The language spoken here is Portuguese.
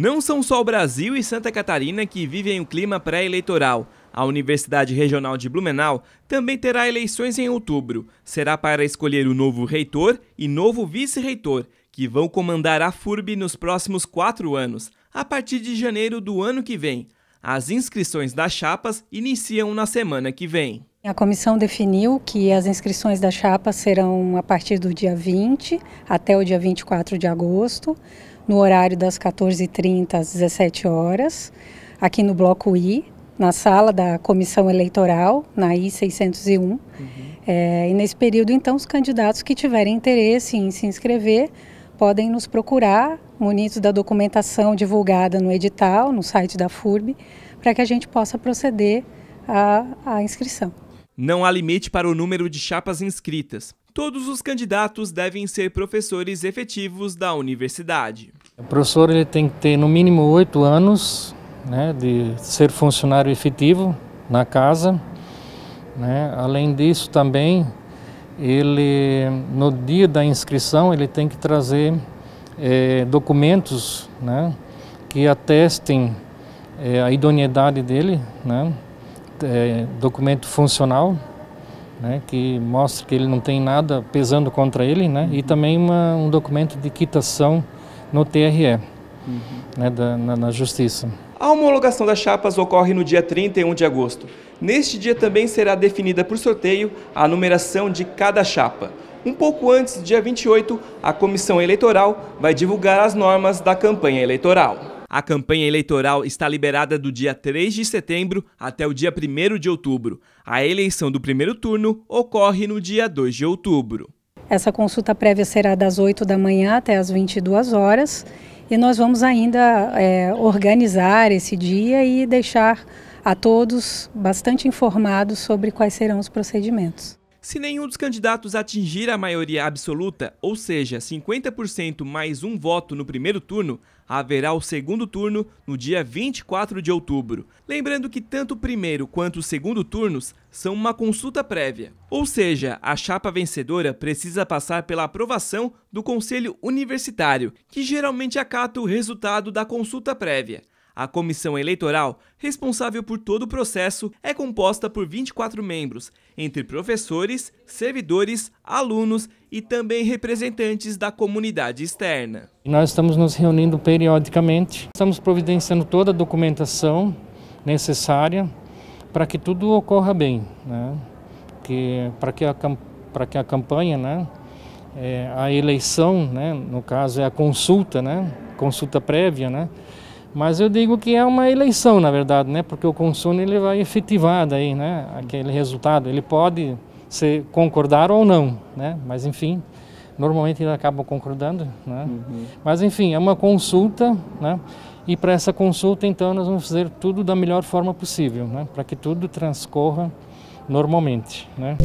Não são só o Brasil e Santa Catarina que vivem um clima pré-eleitoral. A Universidade Regional de Blumenau também terá eleições em outubro. Será para escolher o novo reitor e novo vice-reitor, que vão comandar a FURB nos próximos quatro anos, a partir de janeiro do ano que vem. As inscrições das chapas iniciam na semana que vem. A comissão definiu que as inscrições da chapa serão a partir do dia 20 até o dia 24 de agosto, no horário das 14h30 às 17 horas, aqui no Bloco I, na sala da comissão eleitoral, na I-601. Uhum. É, e nesse período, então, os candidatos que tiverem interesse em se inscrever podem nos procurar, munidos da documentação divulgada no edital, no site da FURB, para que a gente possa proceder à, à inscrição. Não há limite para o número de chapas inscritas. Todos os candidatos devem ser professores efetivos da universidade. O professor ele tem que ter no mínimo oito anos né, de ser funcionário efetivo na casa. Né? Além disso, também ele no dia da inscrição ele tem que trazer é, documentos né, que atestem é, a idoneidade dele, né, é, documento funcional, né, que mostra que ele não tem nada pesando contra ele, né, uhum. e também uma, um documento de quitação no TRE, uhum. né, da, na, na Justiça. A homologação das chapas ocorre no dia 31 de agosto. Neste dia também será definida por sorteio a numeração de cada chapa. Um pouco antes, dia 28, a Comissão Eleitoral vai divulgar as normas da campanha eleitoral. A campanha eleitoral está liberada do dia 3 de setembro até o dia 1 de outubro. A eleição do primeiro turno ocorre no dia 2 de outubro. Essa consulta prévia será das 8 da manhã até as 22 horas e nós vamos ainda é, organizar esse dia e deixar a todos bastante informados sobre quais serão os procedimentos. Se nenhum dos candidatos atingir a maioria absoluta, ou seja, 50% mais um voto no primeiro turno, haverá o segundo turno no dia 24 de outubro. Lembrando que tanto o primeiro quanto o segundo turnos são uma consulta prévia, ou seja, a chapa vencedora precisa passar pela aprovação do Conselho Universitário, que geralmente acata o resultado da consulta prévia. A comissão eleitoral, responsável por todo o processo, é composta por 24 membros, entre professores, servidores, alunos e também representantes da comunidade externa. Nós estamos nos reunindo periodicamente, estamos providenciando toda a documentação necessária para que tudo ocorra bem, né? que, para, que a, para que a campanha, né? É, a eleição, né? no caso é a consulta, né? consulta prévia, né? Mas eu digo que é uma eleição, na verdade, né? Porque o consumo ele vai efetivar daí, né? Aquele resultado. Ele pode se concordar ou não, né? Mas enfim, normalmente ele acaba concordando, né? Uhum. Mas enfim, é uma consulta, né? E para essa consulta, então, nós vamos fazer tudo da melhor forma possível, né? Para que tudo transcorra normalmente, né?